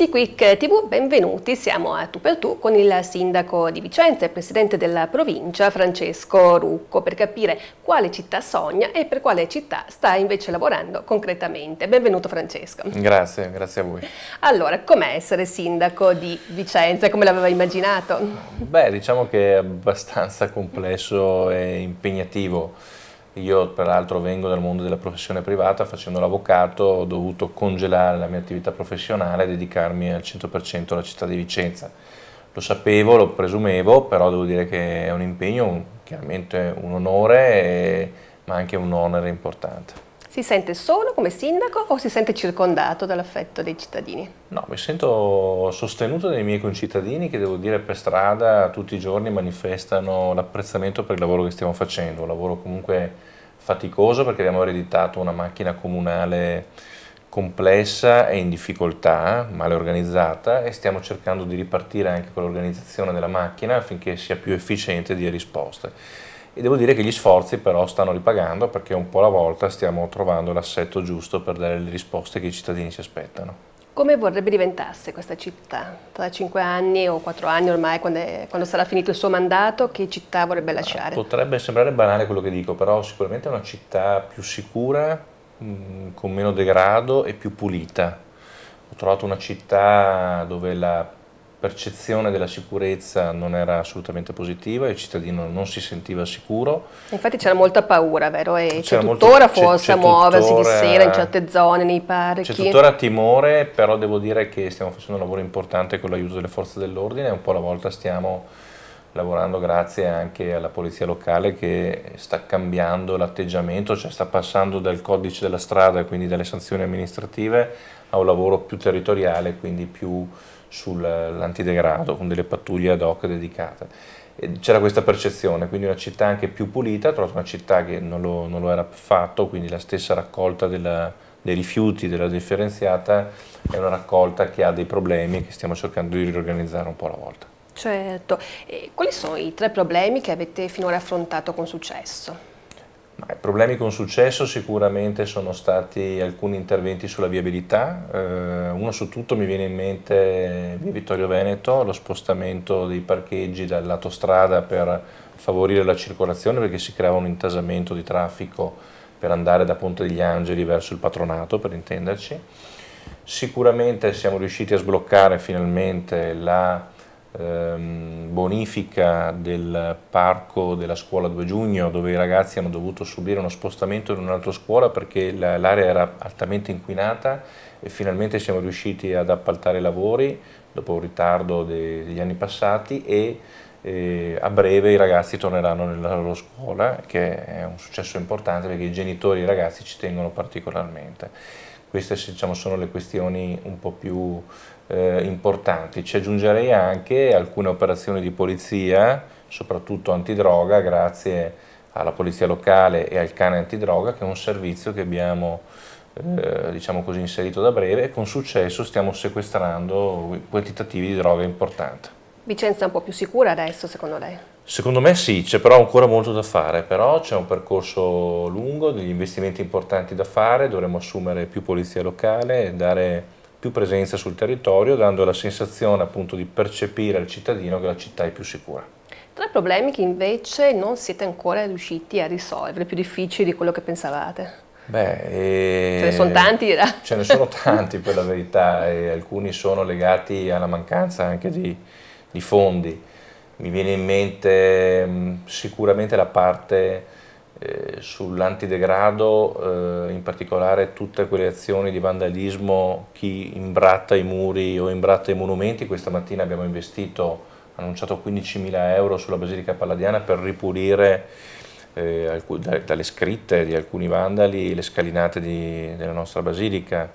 t TV, benvenuti, siamo a Tu per Tu con il sindaco di Vicenza e presidente della provincia Francesco Rucco per capire quale città sogna e per quale città sta invece lavorando concretamente. Benvenuto Francesco. Grazie, grazie a voi. Allora, com'è essere sindaco di Vicenza, come l'aveva immaginato? Beh, diciamo che è abbastanza complesso e impegnativo io peraltro vengo dal mondo della professione privata, facendo l'avvocato ho dovuto congelare la mia attività professionale e dedicarmi al 100% alla città di Vicenza. Lo sapevo, lo presumevo, però devo dire che è un impegno, un, chiaramente un onore, e, ma anche un onere importante. Si sente solo come sindaco o si sente circondato dall'affetto dei cittadini? No, mi sento sostenuto dai miei concittadini che devo dire per strada tutti i giorni manifestano l'apprezzamento per il lavoro che stiamo facendo, un lavoro comunque faticoso perché abbiamo ereditato una macchina comunale complessa e in difficoltà, male organizzata e stiamo cercando di ripartire anche con l'organizzazione della macchina affinché sia più efficiente e dia risposte e devo dire che gli sforzi però stanno ripagando perché un po' alla volta stiamo trovando l'assetto giusto per dare le risposte che i cittadini si aspettano. Come vorrebbe diventasse questa città tra cinque anni o quattro anni ormai, quando, è, quando, sarà finito il suo mandato, che città vorrebbe lasciare? Potrebbe sembrare banale quello che dico, però sicuramente è una città più sicura, mm, con meno degrado e più pulita. Ho trovato una città dove la percezione della sicurezza non era assolutamente positiva, il cittadino non si sentiva sicuro. Infatti c'era molta paura, vero? E c'è tuttora molto, forse a muoversi di sera in certe zone, nei parchi. C'è tuttora timore, però devo dire che stiamo facendo un lavoro importante con l'aiuto delle forze dell'ordine e un po' alla volta stiamo lavorando grazie anche alla polizia locale che sta cambiando l'atteggiamento, cioè sta passando dal codice della strada, quindi dalle sanzioni amministrative, a un lavoro più territoriale, quindi più sull'antidegrado con delle pattuglie ad hoc dedicate. C'era questa percezione, quindi una città anche più pulita, ho trovato una città che non lo, non lo era affatto, quindi la stessa raccolta della, dei rifiuti della differenziata è una raccolta che ha dei problemi che stiamo cercando di riorganizzare un po' alla volta. Certo, e quali sono i tre problemi che avete finora affrontato con successo? Beh, problemi con successo sicuramente sono stati alcuni interventi sulla viabilità, eh, uno su tutto mi viene in mente via eh, Vittorio Veneto, lo spostamento dei parcheggi dal lato strada per favorire la circolazione perché si creava un intasamento di traffico per andare da Ponte degli Angeli verso il patronato per intenderci. Sicuramente siamo riusciti a sbloccare finalmente la Ehm, bonifica del parco della scuola 2 giugno dove i ragazzi hanno dovuto subire uno spostamento in un'altra scuola perché l'area era altamente inquinata e finalmente siamo riusciti ad appaltare i lavori dopo un ritardo degli anni passati e a breve i ragazzi torneranno nella loro scuola, che è un successo importante perché i genitori e i ragazzi ci tengono particolarmente. Queste diciamo, sono le questioni un po' più eh, importanti. Ci aggiungerei anche alcune operazioni di polizia, soprattutto antidroga, grazie alla polizia locale e al cane antidroga, che è un servizio che abbiamo eh, diciamo così, inserito da breve e con successo stiamo sequestrando quantitativi di droga importanti. Vicenza è un po' più sicura adesso secondo lei? Secondo me sì, c'è però ancora molto da fare, però c'è un percorso lungo, degli investimenti importanti da fare, dovremo assumere più polizia locale, dare più presenza sul territorio, dando la sensazione appunto di percepire al cittadino che la città è più sicura. Tra i problemi che invece non siete ancora riusciti a risolvere, più difficili di quello che pensavate? Beh, e... ce ne sono tanti, era. Eh. ce ne sono tanti per la verità, e alcuni sono legati alla mancanza anche di, di fondi. Mi viene in mente mh, sicuramente la parte eh, sull'antidegrado, eh, in particolare tutte quelle azioni di vandalismo, chi imbratta i muri o imbratta i monumenti, questa mattina abbiamo investito, annunciato 15.000 euro sulla Basilica Palladiana per ripulire eh, alcun, da, dalle scritte di alcuni vandali le scalinate di, della nostra Basilica.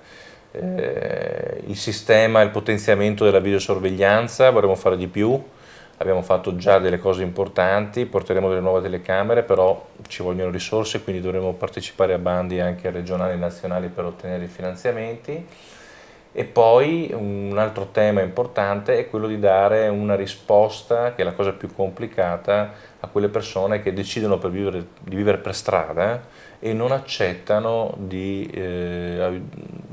Eh, il sistema, il potenziamento della videosorveglianza, vorremmo fare di più, abbiamo fatto già delle cose importanti, porteremo delle nuove telecamere, però ci vogliono risorse, quindi dovremo partecipare a bandi anche regionali e nazionali per ottenere i finanziamenti. E poi un altro tema importante è quello di dare una risposta, che è la cosa più complicata, a quelle persone che decidono vivere, di vivere per strada e non accettano eh,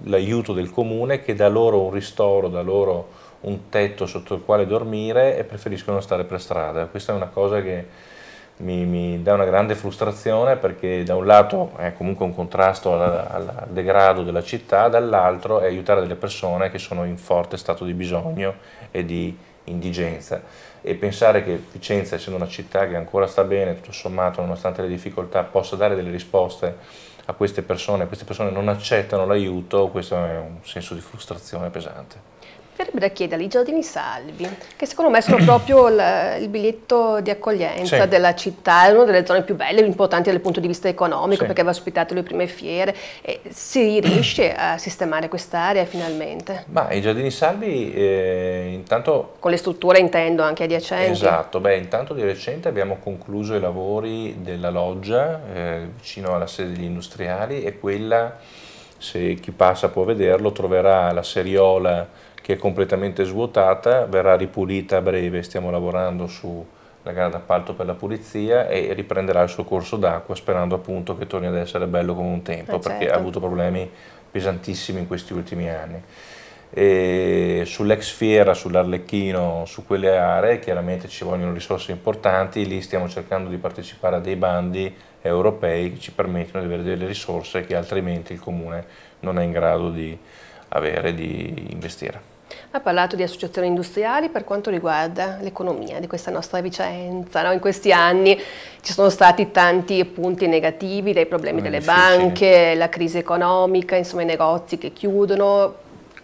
l'aiuto del comune che dà loro un ristoro, dà loro un tetto sotto il quale dormire e preferiscono stare per strada. Questa è una cosa che mi, mi dà una grande frustrazione perché da un lato è comunque un contrasto al, al degrado della città, dall'altro è aiutare delle persone che sono in forte stato di bisogno e di indigenza e pensare che Vicenza, essendo una città che ancora sta bene, tutto sommato, nonostante le difficoltà, possa dare delle risposte a queste persone, queste persone non accettano l'aiuto, questo è un senso di frustrazione pesante verrebbe da chiedergli i giardini salvi, che secondo me sono proprio il, il biglietto di accoglienza sì. della città, è una delle zone più belle e importanti dal punto di vista economico sì. perché aveva ospitato le prime fiere e si riesce a sistemare quest'area finalmente. Ma i giardini salvi eh, intanto... Con le strutture intendo anche adiacenti. Esatto, beh intanto di recente abbiamo concluso i lavori della loggia eh, vicino alla sede degli industriali e quella se chi passa può vederlo, troverà la seriola che è completamente svuotata, verrà ripulita a breve, stiamo lavorando sulla gara d'appalto per la pulizia e riprenderà il suo corso d'acqua sperando appunto che torni ad essere bello come un tempo, eh perché certo. ha avuto problemi pesantissimi in questi ultimi anni sull'ex fiera, sull'Arlecchino, su quelle aree chiaramente ci vogliono risorse importanti, lì stiamo cercando di partecipare a dei bandi europei che ci permettono di avere delle risorse che altrimenti il comune non è in grado di avere, di investire. Ha parlato di associazioni industriali per quanto riguarda l'economia di questa nostra Vicenza. No? In questi anni ci sono stati tanti punti negativi, dai problemi mm, delle banche, la crisi economica, insomma i negozi che chiudono.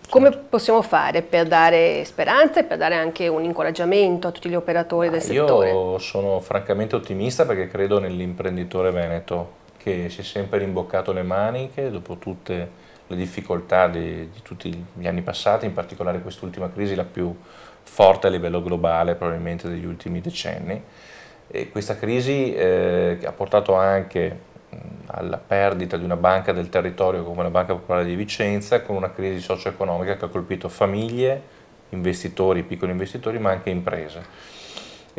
Come certo. possiamo fare per dare speranza e per dare anche un incoraggiamento a tutti gli operatori ah, del settore? Io sono francamente ottimista perché credo nell'imprenditore veneto che si è sempre rimboccato le maniche dopo tutte le difficoltà di, di tutti gli anni passati, in particolare quest'ultima crisi, la più forte a livello globale probabilmente degli ultimi decenni. E questa crisi eh, ha portato anche alla perdita di una banca del territorio come la Banca Popolare di Vicenza, con una crisi socio-economica che ha colpito famiglie, investitori, piccoli investitori, ma anche imprese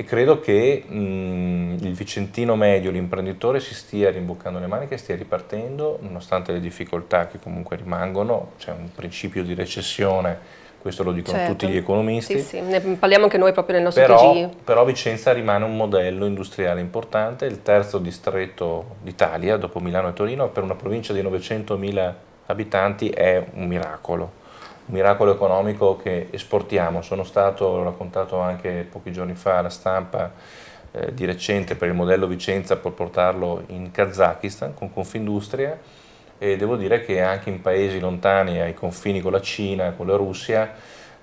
e credo che mh, il vicentino medio, l'imprenditore si stia rimboccando le maniche, stia ripartendo, nonostante le difficoltà che comunque rimangono, c'è un principio di recessione questo lo dicono certo. tutti gli economisti. Sì, sì, ne parliamo anche noi proprio nel nostro però, TG. Però Vicenza rimane un modello industriale importante, il terzo distretto d'Italia, dopo Milano e Torino, per una provincia di 900.000 abitanti è un miracolo miracolo economico che esportiamo. Sono stato, l'ho raccontato anche pochi giorni fa alla stampa eh, di recente per il modello Vicenza per portarlo in Kazakistan con Confindustria e devo dire che anche in paesi lontani ai confini con la Cina, con la Russia,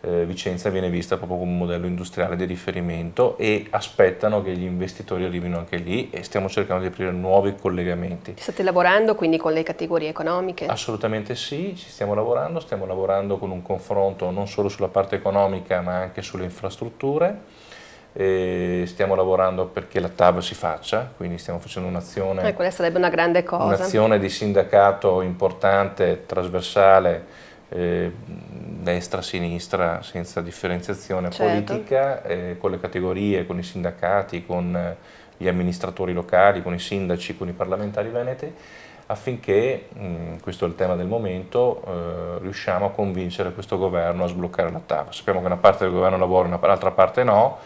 eh, Vicenza viene vista proprio come un modello industriale di riferimento e aspettano che gli investitori arrivino anche lì e stiamo cercando di aprire nuovi collegamenti. State lavorando quindi con le categorie economiche? Assolutamente sì, ci stiamo lavorando, stiamo lavorando con un confronto non solo sulla parte economica ma anche sulle infrastrutture stiamo lavorando perché la TAV si faccia, quindi stiamo facendo un'azione... Eh, quella sarebbe una grande cosa. Un'azione di sindacato importante, trasversale, eh, destra-sinistra senza differenziazione certo. politica, eh, con le categorie, con i sindacati, con eh, gli amministratori locali, con i sindaci, con i parlamentari veneti, affinché, mh, mm, questo è il tema del momento, eh, riusciamo a convincere questo governo a sbloccare la TAV. Sappiamo che una parte del governo lavora e un'altra parte no,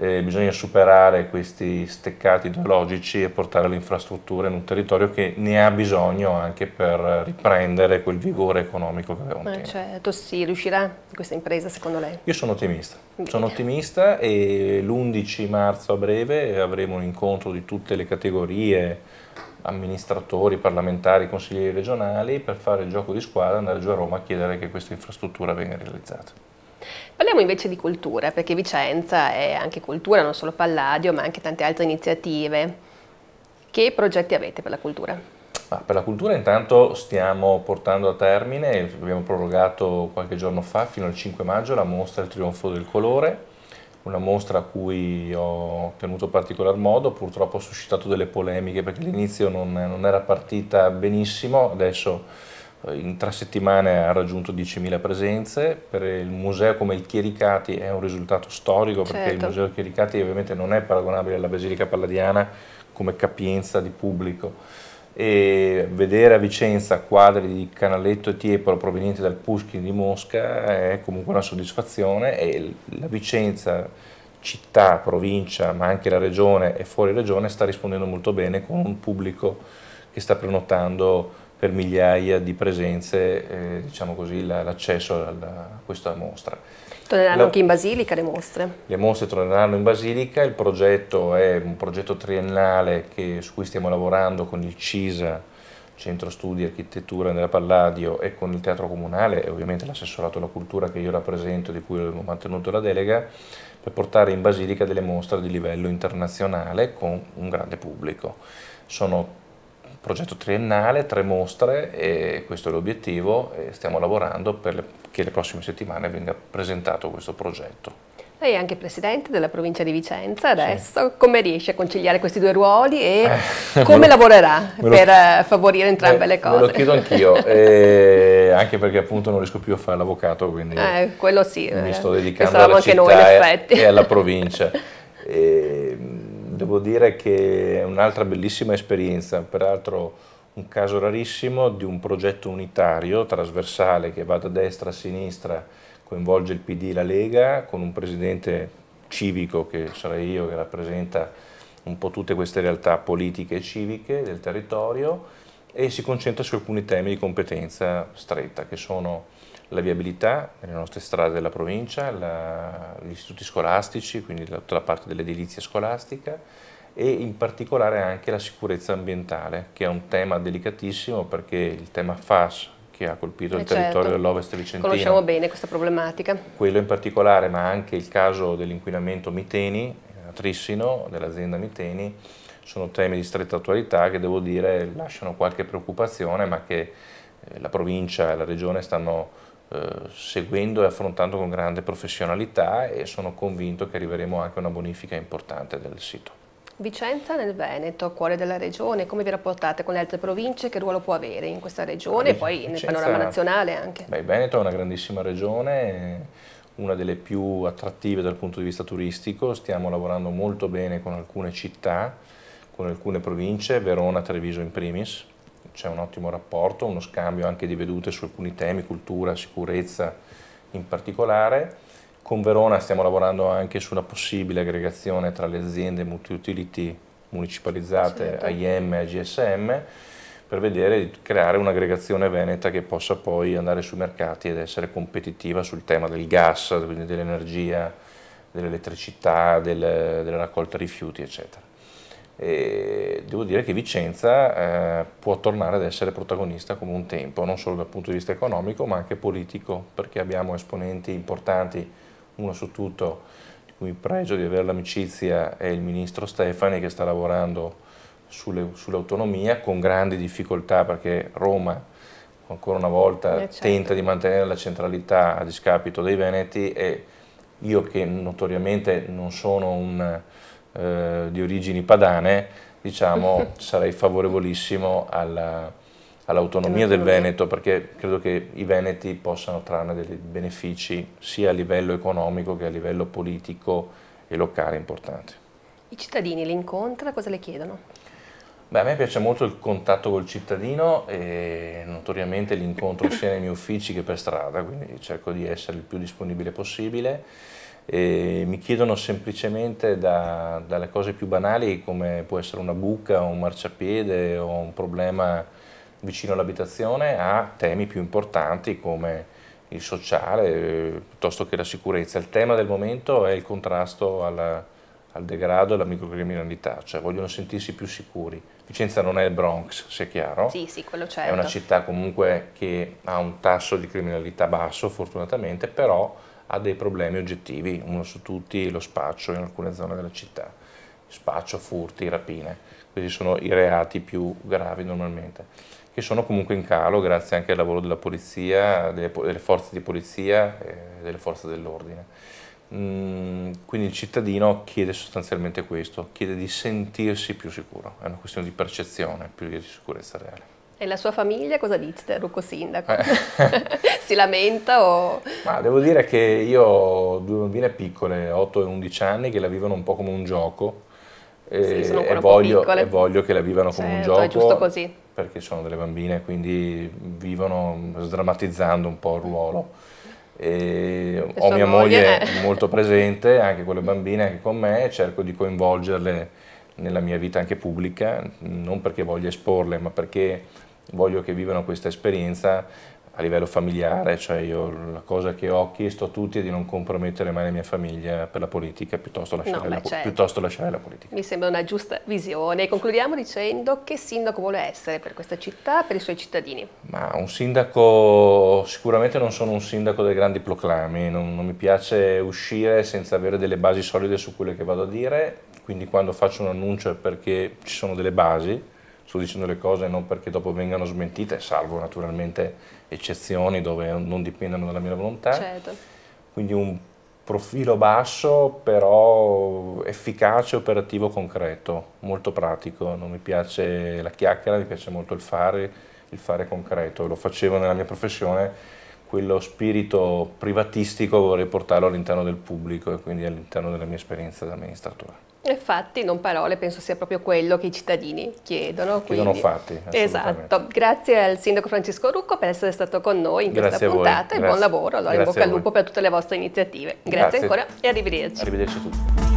eh, bisogna superare questi steccati ideologici e portare le infrastrutture in un territorio che ne ha bisogno anche per riprendere quel vigore economico che aveva un tempo. Eh, certo, sì, riuscirà questa impresa secondo lei? Io sono ottimista, Bene. sono ottimista e l'11 marzo a breve avremo un incontro di tutte le categorie amministratori, parlamentari, consiglieri regionali per fare il gioco di squadra, e andare giù a Roma a chiedere che questa infrastruttura venga realizzata. Parliamo invece di cultura, perché Vicenza è anche cultura, non solo Palladio, ma anche tante altre iniziative. Che progetti avete per la cultura? Ma per la cultura intanto stiamo portando a termine, abbiamo prorogato qualche giorno fa, fino al 5 maggio, la mostra Il trionfo del colore, una mostra a cui ho tenuto particolar modo, purtroppo ha suscitato delle polemiche perché all'inizio non, non era partita benissimo, adesso eh, in tre settimane ha raggiunto 10.000 presenze, per il museo come il Chiericati è un risultato storico certo. perché il certo. museo Chiericati ovviamente non è paragonabile alla Basilica Palladiana come capienza di pubblico e vedere a Vicenza quadri di Canaletto e Tiepolo provenienti dal Pushkin di Mosca è comunque una soddisfazione e la Vicenza città, provincia, ma anche la regione e fuori regione sta rispondendo molto bene con un pubblico che sta prenotando per migliaia di presenze eh, diciamo l'accesso a questa mostra. Torneranno anche in Basilica le mostre? Le mostre torneranno in Basilica, il progetto è un progetto triennale che, su cui stiamo lavorando con il CISA, Centro Studi Architettura della Palladio e con il Teatro Comunale e ovviamente l'assessorato alla cultura che io rappresento, di cui ho mantenuto la delega, per portare in Basilica delle mostre di livello internazionale con un grande pubblico. Sono progetto triennale, tre mostre e questo è l'obiettivo e stiamo lavorando perché le prossime settimane venga presentato questo progetto. Lei è anche presidente della provincia di Vicenza adesso, sì. come riesce a conciliare questi due ruoli e eh, come lo, lavorerà lo, per eh, favorire entrambe eh, le cose? Me lo chiedo anch'io, eh, anche perché appunto non riesco più a fare l'avvocato, quindi quello sì, mi sto dedicando alla città e, e alla provincia. devo dire che è un'altra bellissima esperienza, peraltro un caso rarissimo di un progetto unitario, trasversale, che va da destra a sinistra, coinvolge il PD e la Lega, con un presidente civico che sarei io, che rappresenta un po' tutte queste realtà politiche e civiche del territorio e si concentra su alcuni temi di competenza stretta, che sono la viabilità nelle nostre strade della provincia, la, gli istituti scolastici, quindi tutta la parte dell'edilizia scolastica e in particolare anche la sicurezza ambientale, che è un tema delicatissimo perché il tema FAS, che ha colpito eh il certo. territorio dell'Ovest vicentino. Conosciamo bene questa problematica. Quello in particolare, ma anche il caso dell'inquinamento Miteni, a Trissino, dell'azienda Miteni, sono temi di stretta attualità che devo dire lasciano qualche preoccupazione, ma che eh, la provincia e la regione stanno eh, seguendo e affrontando con grande professionalità e sono convinto che arriveremo anche a una bonifica importante del sito. Vicenza nel Veneto, cuore della regione, come vi rapportate con le altre province, che ruolo può avere in questa regione e poi Vicenza, nel panorama nazionale anche? Beh, Veneto è una grandissima regione, una delle più attrattive dal punto di vista turistico, stiamo lavorando molto bene con alcune città, con alcune province, Verona, Treviso in primis, c'è un ottimo rapporto, uno scambio anche di vedute su alcuni temi, cultura, sicurezza in particolare. Con Verona stiamo lavorando anche sulla possibile aggregazione tra le aziende multi-utility municipalizzate AIM e GSM per vedere di creare un'aggregazione veneta che possa poi andare sui mercati ed essere competitiva sul tema del gas, quindi dell'energia, dell'elettricità, del, della raccolta rifiuti, eccetera. E devo dire che Vicenza eh, può tornare ad essere protagonista come un tempo, non solo dal punto di vista economico ma anche politico, perché abbiamo esponenti importanti, uno su tutto, di cui pregio di avere l'amicizia, è il ministro Stefani che sta lavorando sull'autonomia sull con grandi difficoltà perché Roma ancora una volta eh, certo. tenta di mantenere la centralità a discapito dei Veneti e io che notoriamente non sono un eh, di origini padane, diciamo sarei favorevolissimo all'autonomia del Veneto perché credo che i Veneti possano trarne dei benefici sia a livello economico che a livello politico e locale importanti. I cittadini li incontra, cosa le chiedono? Beh, a me piace molto il contatto col cittadino e notoriamente li incontro sia nei miei uffici che per strada, quindi cerco di essere il più disponibile possibile. E mi chiedono semplicemente da, dalle cose più banali come può essere una buca o un marciapiede o un problema vicino all'abitazione a temi più importanti come il sociale eh, piuttosto che la sicurezza. Il tema del momento è il contrasto alla, al degrado e alla microcriminalità, cioè vogliono sentirsi più sicuri. Vicenza non è il Bronx, è chiaro. Sì, sì, quello certo. È una certo. città comunque che ha un tasso di criminalità basso, fortunatamente, però ha dei problemi oggettivi, uno su tutti lo spaccio in alcune zone della città, spaccio, furti, rapine, questi sono i reati più gravi normalmente, che sono comunque in calo grazie anche al lavoro della polizia, delle, delle forze di polizia e delle forze dell'ordine. Mm, quindi il cittadino chiede sostanzialmente questo, chiede di sentirsi più sicuro, è una questione di percezione più che di sicurezza reale. E la sua famiglia cosa dice del Rucco Sindaco? Eh. si lamenta o... Ma devo dire che io ho due bambine piccole, 8 e 11 anni, che la vivono un po' come un gioco. E, sì, e, voglio, e voglio, che la vivano come certo, un gioco. è giusto così. Perché sono delle bambine, quindi vivono sdrammatizzando un po' il ruolo. E ho mia moglie è... Eh. molto presente, anche con le bambine, anche con me, cerco di coinvolgerle nella mia vita anche pubblica, non perché voglio esporle, ma perché voglio che vivano questa esperienza a livello familiare, cioè io la cosa che ho chiesto a tutti è di non compromettere mai la mia famiglia per la politica, piuttosto lasciare, no, la, certo. piuttosto lasciare la politica. Mi sembra una giusta visione. Concludiamo dicendo che sindaco vuole essere per questa città, per i suoi cittadini? Ma un sindaco, sicuramente non sono un sindaco dei grandi proclami, non, non mi piace uscire senza avere delle basi solide su quelle che vado a dire, quindi quando faccio un annuncio è perché ci sono delle basi, sto dicendo le cose non perché dopo vengano smentite, salvo naturalmente eccezioni dove non dipendono dalla mia volontà. Certo. Quindi un profilo basso, però efficace, operativo, concreto, molto pratico. Non mi piace la chiacchiera, mi piace molto il fare, il fare concreto. Lo facevo nella mia professione, quello spirito privatistico vorrei portarlo all'interno del pubblico e quindi all'interno della mia esperienza da amministratore. E fatti, non parole, penso sia proprio quello che i cittadini chiedono. Chiedono fatti. Esatto. Grazie al sindaco Francesco Rucco per essere stato con noi in Grazie questa puntata e buon lavoro. Allora, Grazie in bocca al lupo per tutte le vostre iniziative. Grazie, Grazie ancora e arrivederci. Arrivederci a tutti.